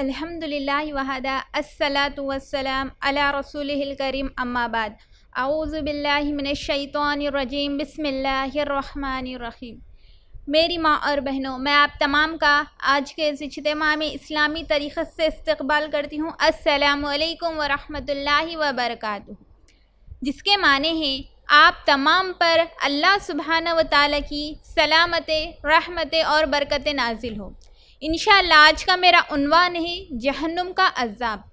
अल्हम्दुलिल्लाह वहदा अस्सलातु वस्सलाम अला करीम अम्माबाद आउज़बिल्लिमिनशैतरजीम बसमीम मेरी माँ और बहनों मैं आप तमाम का आज के इस इजतमा में इस्लामी तरीक़े से इस्तबाल करती हूँ असलकम वरहमल वबरक जिसके माने हैं आप तमाम पर अल्लाह सुबहाना व ताली की सलामत रहमत और बरकत नाजिल हो इन आज का मेरा उनवा नहीं जहन्नुम का अजाब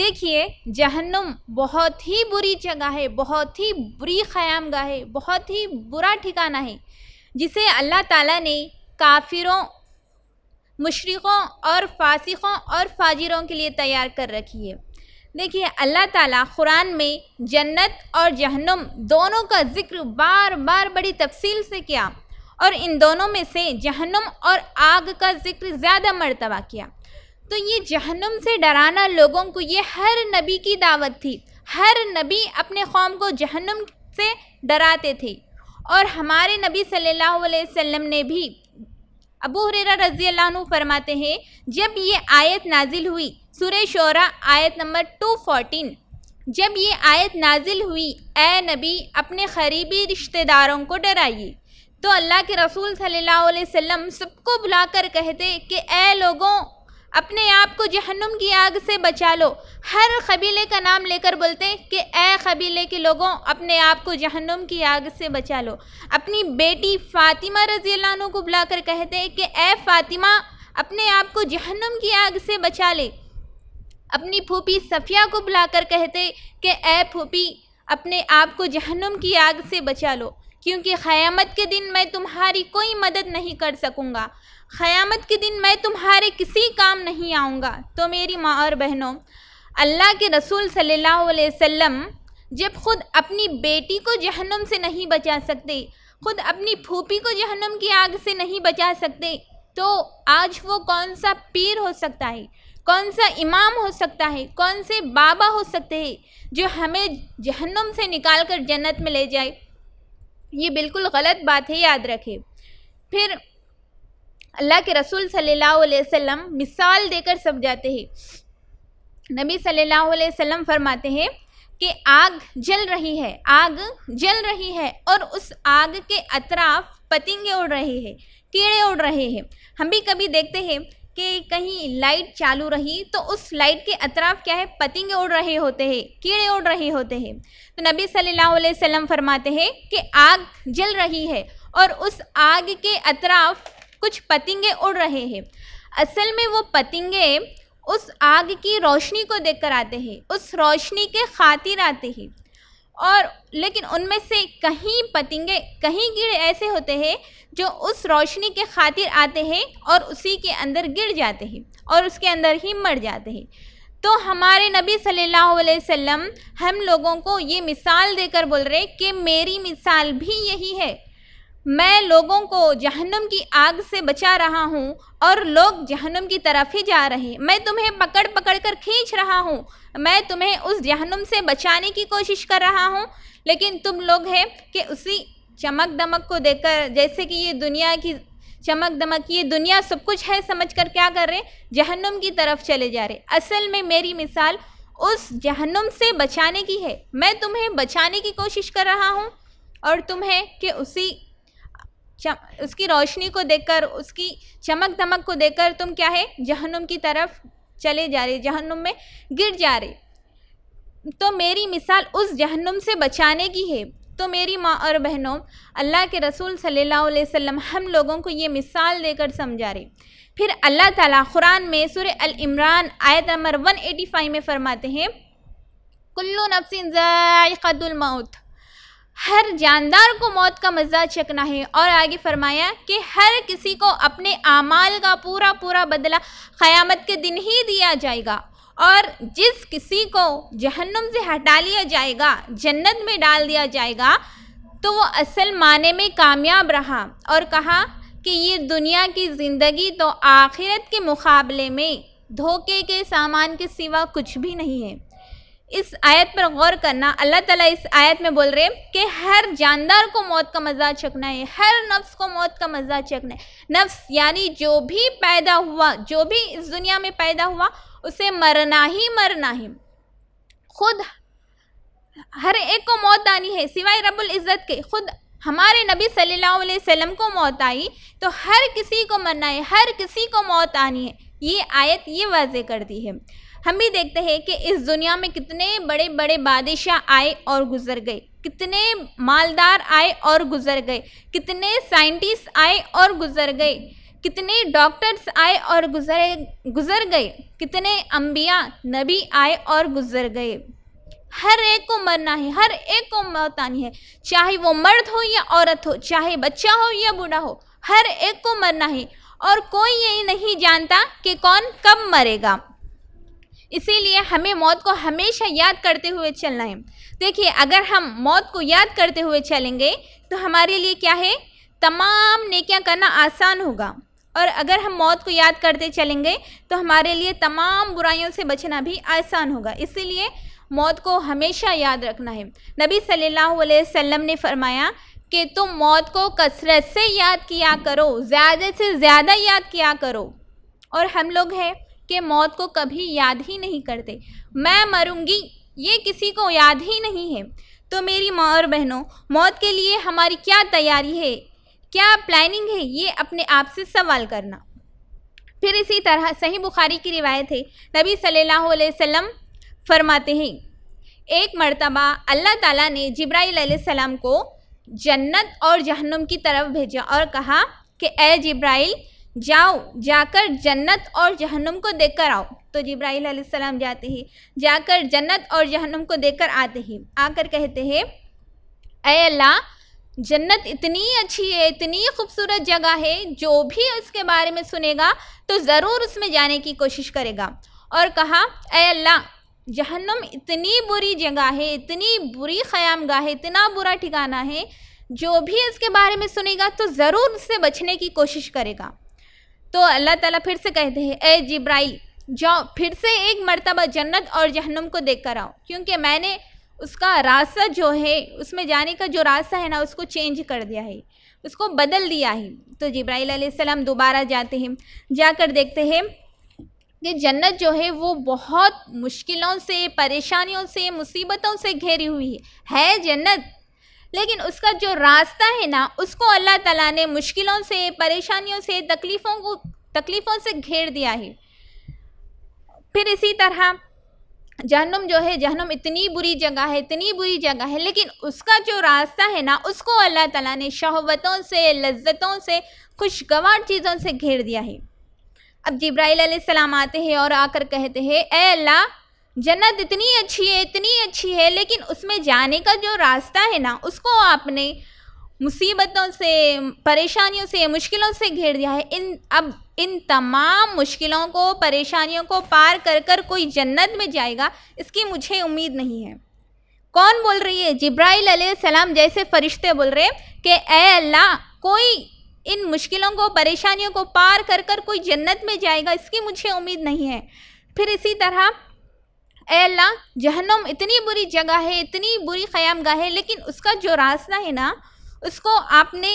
देखिए जहन्नुम बहुत ही बुरी जगह है बहुत ही बुरी ख़याम गाह है बहुत ही बुरा ठिकाना है जिसे अल्लाह ताला ने काफिरों मशरकों और फासिकों और फाजिरों के लिए तैयार कर रखी है देखिए अल्लाह ताला कुरान में जन्नत और जहन्नुम दोनों का ज़िक्र बार बार बड़ी तफसील से किया और इन दोनों में से जहन्नुम और आग का जिक्र ज़्यादा मरतबा किया तो ये जहन्नुम से डराना लोगों को ये हर नबी की दावत थी हर नबी अपने कौम को जहन्नुम से डराते थे और हमारे नबी सल्लल्लाहु अलैहि वसल्लम ने भी अबू हरेरा रजी अल्लाह फरमाते हैं जब ये आयत नाजिल हुई सुर शोरा आयत नंबर टू फोर्टीन जब ये आयत नाजिल हुई ए नबी अपने करीबी रिश्तेदारों को डराइए तो अल्लाह के रसूल सल्लल्लाहु अलैहि वसल्लम सबको बुलाकर कहते कि ए लोगों अपने आप को जहन्नुम की आग से बचा लो हर कबीले का नाम लेकर बोलते कि ए कबीले के लोगों अपने आप को जहन्नुम की आग से बचा लो अपनी बेटी फ़ातिमा रजी को बुलाकर कहते कि ए फ़ातिमा अपने आप को जहन्नुम की आग से बचा ले अपनी फूपी सफ़िया को बुलाकर कहते कि ए फूपी अपने आप को जहन्नुम की आग से बचा लो क्योंकि क़यामत के दिन मैं तुम्हारी कोई मदद नहीं कर सकूँगा क़यामत के दिन मैं तुम्हारे किसी काम नहीं आऊँगा तो मेरी माँ और बहनों अल्लाह के रसूल सल्लल्लाहु अलैहि वसल्लम जब खुद अपनी बेटी को जहन्नम से नहीं बचा सकते खुद अपनी फूफी को जहन्नम की आग से नहीं बचा सकते तो आज वो कौन सा पीर हो सकता है कौन सा इमाम हो सकता है कौन से बाबा हो सकते हैं जो हमें जहन्नम से निकाल कर जन्नत में ले जाए ये बिल्कुल गलत बात है याद रखें फिर अल्लाह के रसूल सल्लल्लाहु अलैहि वसल्लम मिसाल देकर समझाते हैं नबी सल्लल्लाहु अलैहि वसल्लम फरमाते हैं कि आग जल रही है आग जल रही है और उस आग के अतराफ पतंगे उड़ रहे हैं कीड़े उड़ रहे हैं हम भी कभी देखते हैं कि कहीं लाइट चालू रही तो उस लाइट के अतराफ क्या है पतंगे उड़ रहे होते हैं कीड़े उड़ रहे होते हैं तो नबी सल्लल्लाहु अलैहि वसल्लम फरमाते हैं कि आग जल रही है और उस आग के अतराफ कुछ पतंगे उड़ रहे हैं असल में वो पतंगे उस आग की रोशनी को देख कर आते हैं उस रोशनी के खातिर आते हैं और लेकिन उनमें से कहीं पतंगे कहीं कीड़े ऐसे होते हैं जो उस रोशनी के खातिर आते हैं और उसी के अंदर गिर जाते हैं और उसके अंदर ही मर जाते हैं तो हमारे नबी सल्लल्लाहु अलैहि वसल्लम हम लोगों को ये मिसाल देकर बोल रहे कि मेरी मिसाल भी यही है मैं लोगों को जहन्नम की आग से बचा रहा हूँ और लोग जहन्नम की तरफ ही जा रहे हैं मैं तुम्हें पकड़ पकड़ कर खींच रहा हूँ मैं तुम्हें उस जहन्नम से बचाने की कोशिश कर रहा हूँ लेकिन तुम लोग हैं कि उसी चमक दमक को देखकर जैसे कि ये दुनिया की चमक दमक ये दुनिया सब कुछ है समझकर क्या कर रहे जहन्नुम की तरफ चले जा रहे असल में मेरी मिसाल उस जहन्नुम से बचाने की है मैं तुम्हें बचाने की कोशिश कर रहा हूँ और तुम्हें कि उसी उसकी रोशनी को देखकर उसकी चमक दमक को देखकर तुम क्या है जहन्नुम की तरफ चले जा रहे जहन्नुम में गिर जा रहे तो मेरी मिसाल उस जहन्नुम से बचाने की है तो मेरी माँ और बहनों अल्लाह के रसूल सल्लल्लाहु अलैहि वसल्लम हम लोगों को ये मिसाल देकर समझा रहे फिर अल्लाह ताला कुरान में सुर अल इमरान आयत नंबर 185 में फरमाते हैं कुल्लू नफसिन मौत हर जानदार को मौत का मज़ा चकना है और आगे फरमाया कि हर किसी को अपने आमाल का पूरा पूरा बदला क़यामत के दिन ही दिया जाएगा और जिस किसी को जहन्नुम से हटा लिया जाएगा जन्नत में डाल दिया जाएगा तो वो असल माने में कामयाब रहा और कहा कि ये दुनिया की ज़िंदगी तो आखिरत के मुकाबले में धोखे के सामान के सिवा कुछ भी नहीं है इस आयत पर गौर करना अल्लाह ताला इस आयत में बोल रहे कि हर जानदार को मौत का मज़ा चखना है हर नफ्स को मौत का मज़ा चखना है नफ्स यानी जो भी पैदा हुआ जो भी इस दुनिया में पैदा हुआ उसे मरना ही मरना है खुद हर एक को मौत आनी है सिवाय रबुल इज़्ज़त के खुद हमारे नबी सल्लल्लाहु अलैहि वसल्लम को मौत आई तो हर किसी को मरना है हर किसी को मौत आनी है ये आयत ये वाजे करती है हम भी देखते हैं कि इस दुनिया में कितने बड़े बड़े बादशाह आए और गुजर गए कितने मालदार आए और गुजर गए कितने साइंटिस्ट आए और गुजर गए कितने डॉक्टर्स आए और गुजरे गुजर गए कितने अम्बिया नबी आए और गुजर गए हर एक को मरना है हर एक को मौत आनी है चाहे वो मर्द हो या औरत हो चाहे बच्चा हो या बूढ़ा हो हर एक को मरना है और कोई यही नहीं जानता कि कौन कब मरेगा इसीलिए हमें मौत को हमेशा याद करते हुए चलना है देखिए अगर हम मौत को याद करते हुए चलेंगे तो हमारे लिए क्या है तमाम नेकियां करना आसान होगा और अगर हम मौत को याद करते चलेंगे तो हमारे लिए तमाम बुराइयों से बचना भी आसान होगा इसीलिए मौत को हमेशा याद रखना है नबी सल्लल्लाहु अलैहि वसल्लम ने फरमाया कि तुम मौत को कसरत से याद किया करो ज़्यादा से ज़्यादा याद किया करो और हम लोग हैं कि मौत को कभी याद ही नहीं करते मैं मरूंगी ये किसी को याद ही नहीं है तो मेरी माँ और बहनों मौत के लिए हमारी क्या तैयारी है क्या प्लानिंग है ये अपने आप से सवाल करना फिर इसी तरह सही बुखारी की रिवायत है नबी सल्लल्लाहु अलैहि वसल्लम फरमाते हैं एक मर्तबा अल्लाह ताला ने जिब्राईल सलाम को जन्नत और जहन्नुम की तरफ भेजा और कहा कि ए जिब्राइल जाओ जाकर जन्नत और जहन्नुम को देख कर आओ तो जिब्राईल सलाम जाते हैं जाकर जन्नत और जहन्नुम को देख कर आते हैं आकर कहते हैं ए अल्लाह जन्नत इतनी अच्छी है इतनी खूबसूरत जगह है जो भी उसके बारे में सुनेगा तो ज़रूर उसमें जाने की कोशिश करेगा और कहा ए अल्लाह जहन्नम इतनी बुरी जगह है इतनी बुरी ख़यामगाह है इतना बुरा ठिकाना है जो भी इसके बारे में सुनेगा तो ज़रूर उससे बचने की कोशिश करेगा तो अल्लाह ताला फिर से कहते हैं ए जिब्राइल जाओ फिर से एक मर्तबा जन्नत और जहन्नम को देख कर आओ क्योंकि मैंने उसका रास्ता जो है उसमें जाने का जो रास्ता है ना उसको चेंज कर दिया है उसको बदल दिया है तो जब्राईल दोबारा जाते हैं जाकर देखते हैं कि जन्नत जो है वो बहुत मुश्किलों से परेशानियों से मुसीबतों से घेरी हुई है है जन्नत लेकिन उसका जो रास्ता है ना उसको अल्लाह ताला ने मुश्किलों से परेशानियों से तकलीफ़ों को तकलीफ़ों से घेर दिया है फिर इसी तरह जहनुम जो है जहनुम इतनी बुरी जगह है इतनी बुरी जगह है लेकिन उसका जो रास्ता है ना उसको अल्लाह ताला ने शहवतों से लज्जतों से खुशगवार चीज़ों से घेर दिया है अब जब्राईसम आते हैं और आकर कहते हैं ए अल्लाह जन्नत इतनी अच्छी है इतनी अच्छी है लेकिन उसमें जाने का जो रास्ता है ना उसको आपने मुसीबतों से परेशानियों से मुश्किलों से घेर दिया है इन अब इन तमाम मुश्किलों को परेशानियों को पार कर कर कोई जन्नत में जाएगा इसकी मुझे उम्मीद नहीं है कौन बोल रही है जिब्राइल सलाम जैसे फरिश्ते बोल रहे कि ए अल्लाह कोई इन मुश्किलों को परेशानियों को पार कर कर कोई जन्नत में जाएगा इसकी मुझे उम्मीद नहीं है फिर इसी तरह अल्लाह जहन्नम इतनी बुरी जगह है इतनी बुरी ख़याम गाह है लेकिन उसका जो रास्ता है ना उसको आपने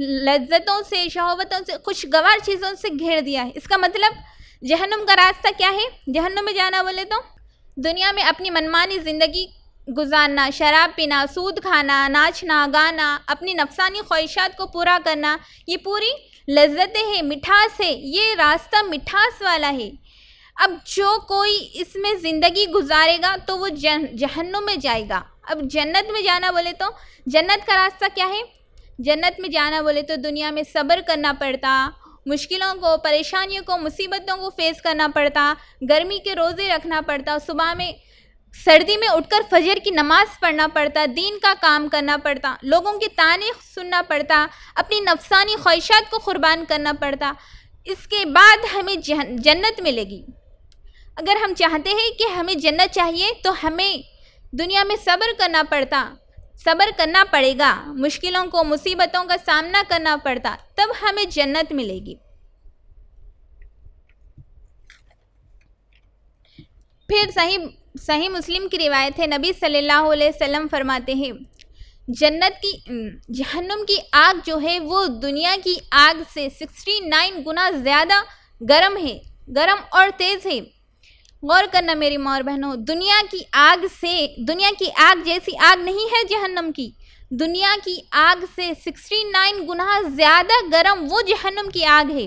लज्जतों से शहावतों से खुशगवार चीज़ों से घेर दिया है इसका मतलब जहन्नुम का रास्ता क्या है जहन्नुम में जाना बोले तो दुनिया में अपनी मनमानी ज़िंदगी गुजारना शराब पीना सूद खाना नाचना गाना अपनी नफसानी ख्वाहिशात को पूरा करना ये पूरी लज्जतें हैं मिठास है ये रास्ता मिठास वाला है अब जो कोई इसमें ज़िंदगी गुजारेगा तो वो जह जहन्नुम में जाएगा अब जन्नत में जाना बोले तो जन्नत का रास्ता क्या है जन्नत में जाना बोले तो दुनिया में सब्र करना पड़ता मुश्किलों को परेशानियों को मुसीबतों को फेस करना पड़ता गर्मी के रोज़े रखना पड़ता सुबह में सर्दी में उठकर फजर की नमाज पढ़ना पड़ता दीन का काम करना पड़ता लोगों के ताने सुनना पड़ता अपनी नफसानी ख्वाहिशात को कुर्बान करना पड़ता इसके बाद हमें जन्नत मिलेगी अगर हम चाहते हैं कि हमें जन्नत चाहिए तो हमें दुनिया में सब्र करना पड़ता सब्र करना पड़ेगा मुश्किलों को मुसीबतों का सामना करना पड़ता तब हमें जन्नत मिलेगी फिर सही सही मुस्लिम की रिवायत है नबी सल्लल्लाहु अलैहि वसल्लम फरमाते हैं जन्नत की जहन्नुम की आग जो है वो दुनिया की आग से 69 गुना ज़्यादा गर्म है गर्म और तेज़ है गौर करना मेरी माँ और बहनों दुनिया की आग से दुनिया की आग जैसी आग नहीं है जहन्नम की दुनिया की आग से 69 गुना ज़्यादा गर्म वो जहन्नम की आग है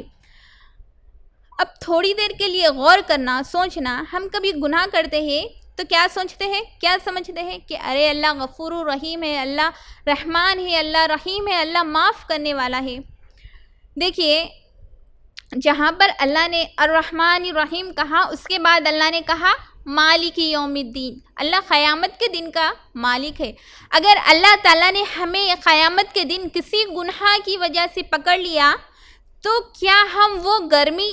अब थोड़ी देर के लिए गौर करना सोचना हम कभी गुनाह करते हैं तो क्या सोचते हैं क्या समझते हैं कि अरे अल्लाह गफूर रहीम है अल्लाह रहमान है अल्लाह रहीम है अल्लाह माफ़ करने वाला है देखिए जहाँ पर अल्लाह ने अर्रहमान रहीम कहा उसके बाद अल्लाह ने कहा मालिक योमिद्दीन अल्लाह क़यामत के दिन का मालिक है अगर अल्लाह ताला ने हमें क़यामत के दिन किसी गुनाह की वजह से पकड़ लिया तो क्या हम वो गर्मी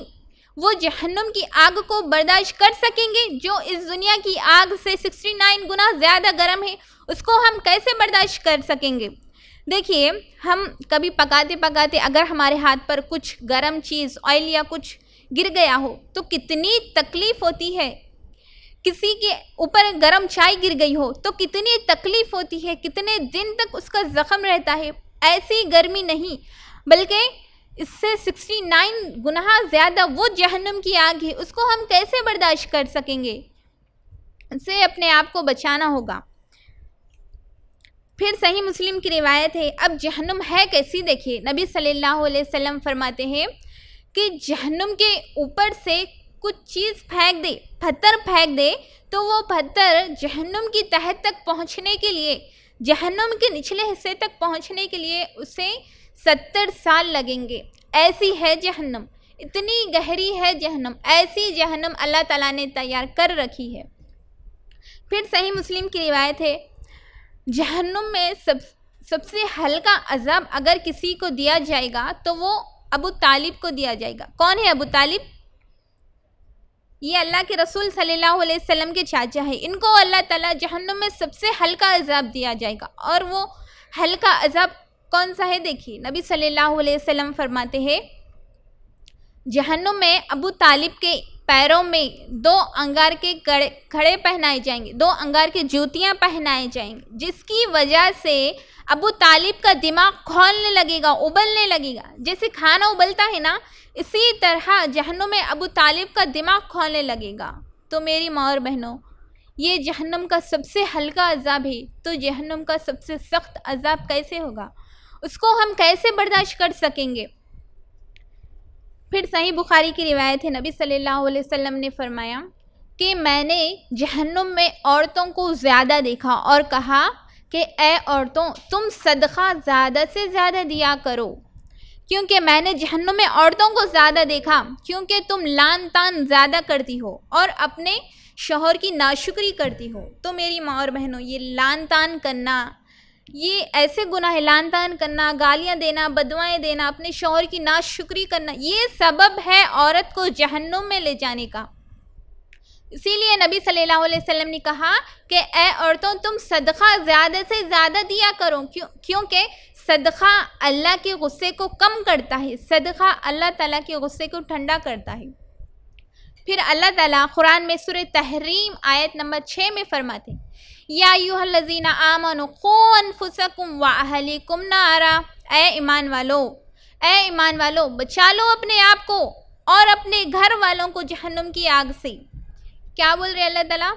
वो जहन्नुम की आग को बर्दाश्त कर सकेंगे जो इस दुनिया की आग से 69 गुना ज़्यादा गर्म है उसको हम कैसे बर्दाश्त कर सकेंगे देखिए हम कभी पकाते पकाते अगर हमारे हाथ पर कुछ गर्म चीज़ ऑयल या कुछ गिर गया हो तो कितनी तकलीफ़ होती है किसी के ऊपर गर्म चाय गिर गई हो तो कितनी तकलीफ़ होती है कितने दिन तक उसका ज़ख़म रहता है ऐसी गर्मी नहीं बल्कि इससे 69 गुना ज़्यादा वो जहन्नम की आग है उसको हम कैसे बर्दाश्त कर सकेंगे इससे अपने आप को बचाना होगा फिर सही मुस्लिम की रिवायत है अब जहन्नुम है कैसी देखिए नबी सल्लल्लाहु अलैहि वसल्लम फरमाते हैं कि जहन्नुम के ऊपर से कुछ चीज़ फेंक दे पत्थर फेंक दे तो वो पत्थर जहन्नुम की तह तक पहुंचने के लिए जहन्नुम के निचले हिस्से तक पहुंचने के लिए उसे सत्तर साल लगेंगे ऐसी है जहनम इतनी गहरी है जहनम ऐसी जहनम अल्लाह ताला ने तैयार कर रखी है फिर सही मुस्लिम की रिवायत है जहन्नुम में सब सबसे हल्का अजाब अगर किसी को दिया जाएगा तो वो अबू तालिब को दिया जाएगा कौन है अबू तालिब ये अल्लाह के रसूल सल्लल्लाहु अलैहि वसल्लम के चाचा है इनको अल्लाह ताला जहन्नुम में सबसे हल्का अजाब दिया जाएगा और वो हल्का अजाब कौन सा है देखिए नबी सल्लल्लाहु अलैहि वसल्लम फरमाते हैं जहन्नुम में अबू तालिब के पैरों में दो अंगार के कड़े खड़े पहनाए जाएंगे दो अंगार के जूतियाँ पहनाए जाएंगे जिसकी वजह से अबू तालिब का दिमाग खोलने लगेगा उबलने लगेगा जैसे खाना उबलता है ना इसी तरह जहन्नुम में अबू तालिब का दिमाग खोलने लगेगा तो मेरी माँ और बहनों ये जहन्नम का सबसे हल्का अजाब है तो जहन्नम का सबसे सख्त अजाब कैसे होगा उसको हम कैसे बर्दाश्त कर सकेंगे फिर सही बुखारी की रिवायत है नबी सल्लल्लाहु अलैहि वसल्लम ने फरमाया कि मैंने जहन्नुम में औरतों को ज़्यादा देखा और कहा कि ए औरतों तुम सदक़ा ज़्यादा से ज़्यादा दिया करो क्योंकि मैंने जहन्नुम में औरतों को ज़्यादा देखा क्योंकि तुम लान तान ज़्यादा करती हो और अपने शोहर की नाशुक्री करती हो तो मेरी माँ और बहनों ये लान तान करना ये ऐसे गुनाह लान तान करना गालियाँ देना बदवाएँ देना अपने शोहर की नाशुक्री करना ये सबब है औरत को जहन्नुम में ले जाने का इसीलिए नबी सल्लल्लाहु अलैहि वसल्लम ने कहा कि ए औरतों तुम सदक़ा ज़्यादा से ज़्यादा दिया करो क्यों क्योंकि सदक़ा अल्लाह के गुस्से को कम करता है सदक़ा अल्लाह ताला के गुस्से को ठंडा करता है फिर अल्लाह ताला कुरान में सुर तहरीम आयत नंबर छः में फरमाते हैं या आमन खून फुसकुम वाहलिकुम नारा ए ईमान वालो ए ईमान वालो बचा लो अपने आप को और अपने घर वालों को जहन्नुम की आग से क्या बोल रहे अल्लाह तला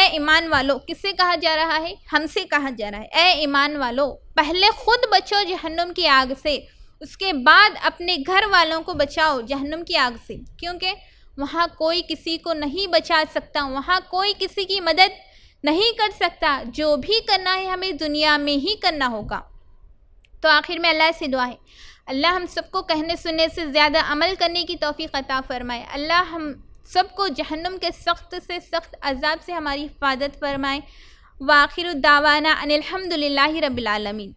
ए ईमान वालो किससे कहा जा रहा है हमसे कहा जा रहा है ए ईमान वालो पहले खुद बचो जहन्नुम की आग से उसके बाद अपने घर वालों को बचाओ जहन्नुम की आग से क्योंकि वहाँ कोई किसी को नहीं बचा सकता वहाँ कोई किसी की मदद नहीं कर सकता जो भी करना है हमें दुनिया में ही करना होगा तो आखिर में अल्लाह से दुआ है अल्लाह हम सबको कहने सुनने से ज़्यादा अमल करने की तोफ़ी अता फ़रमाए अल्लाह हम सबको जहन्नुम के सख्त से सख्त अजाब से हमारी हिफाजत फरमाए वाखिर दावाना अनिलहमदिल्ला रबालमीन